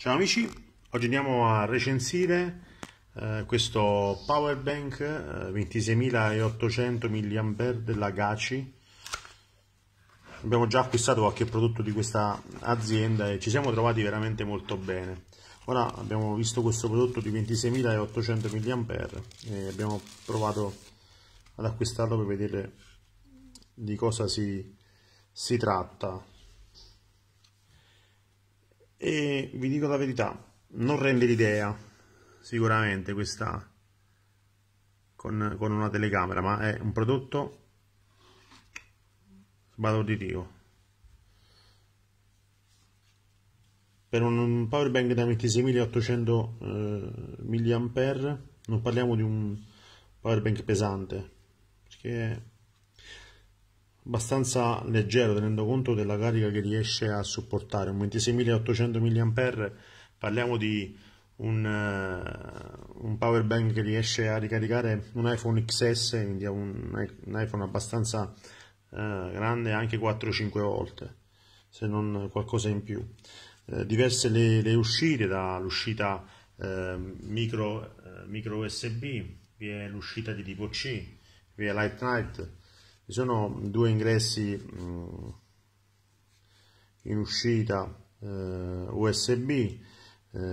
Ciao amici, oggi andiamo a recensire eh, questo powerbank eh, 26.800 mAh della Gaci. Abbiamo già acquistato qualche prodotto di questa azienda e ci siamo trovati veramente molto bene. Ora abbiamo visto questo prodotto di 26.800 mAh e abbiamo provato ad acquistarlo per vedere di cosa si, si tratta e vi dico la verità, non rende l'idea sicuramente questa con, con, una telecamera, ma è un prodotto di sbalorditivo. Per un power bank da 26.800 eh, mAh non parliamo di un power bank pesante, perché abbastanza leggero tenendo conto della carica che riesce a supportare un 26.800 mAh parliamo di un, uh, un, power bank che riesce a ricaricare un iPhone XS quindi un, un iPhone abbastanza uh, grande anche 4-5 volte se non qualcosa in più uh, diverse le, le, uscite dall'uscita ehm, micro, micro USB vi è l'uscita di tipo C vi è Light Night ci sono due ingressi mh, mm, in uscita eh, USB, eh,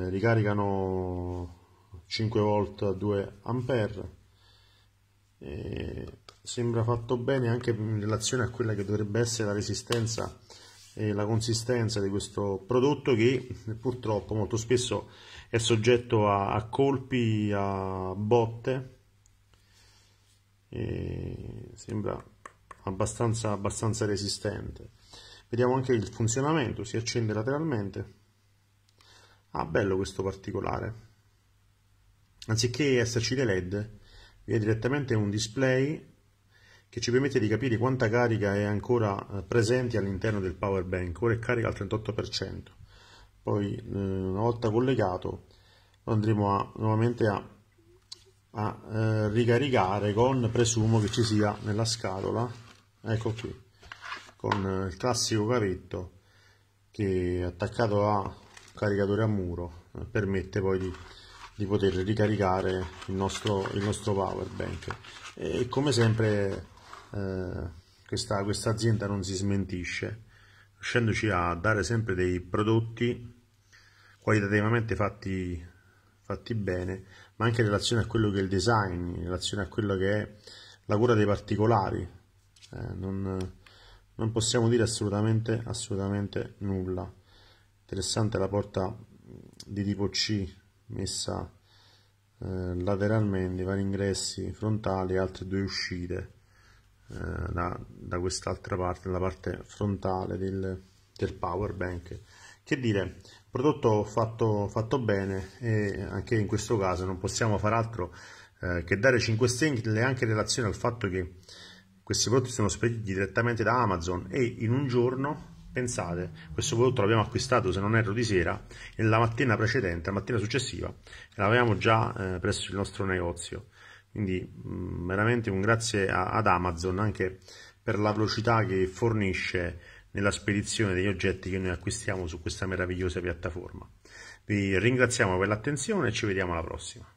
ricaricano 5 volt a 2 ampere. sembra fatto bene anche in relazione a quella che dovrebbe essere la resistenza e la consistenza di questo prodotto che purtroppo molto spesso è soggetto a, a colpi, a botte e sembra abbastanza, abbastanza resistente. Vediamo anche il funzionamento, si accende lateralmente. Ah, bello questo particolare. Anziché esserci dei LED, vi è direttamente un display che ci permette di capire quanta carica è ancora eh, presente all'interno del power bank. Ora è carica al 38%. Poi, eh, una volta collegato, andremo a, nuovamente a a eh, ricaricare con presumo che ci sia nella scatola ecco qui con eh, il classico cavetto che attaccato a caricatore a muro eh, permette poi di, di poter ricaricare il nostro, il nostro, power bank e come sempre eh, questa, questa azienda non si smentisce riuscendoci a dare sempre dei prodotti qualitativamente fatti, fatti bene ma anche in relazione a quello che è il design in relazione a quello che è la cura dei particolari eh, non, non, possiamo dire assolutamente, assolutamente nulla. Interessante la porta di tipo C messa eh, lateralmente, vari ingressi frontali altre due uscite eh, da, da quest'altra parte, la parte frontale del, del power bank. Che dire, prodotto fatto, fatto bene e anche in questo caso non possiamo far altro eh, che dare 5 stelle anche in relazione al fatto che questi prodotti sono spediti direttamente da Amazon e in un giorno pensate, questo prodotto l'abbiamo acquistato se non erro di sera e la mattina precedente, la mattina successiva l'avevamo già eh, presso il nostro negozio quindi mh, mm, veramente un grazie a, ad Amazon anche per la velocità che fornisce nella spedizione degli oggetti che noi acquistiamo su questa meravigliosa piattaforma vi ringraziamo per l'attenzione e ci vediamo alla prossima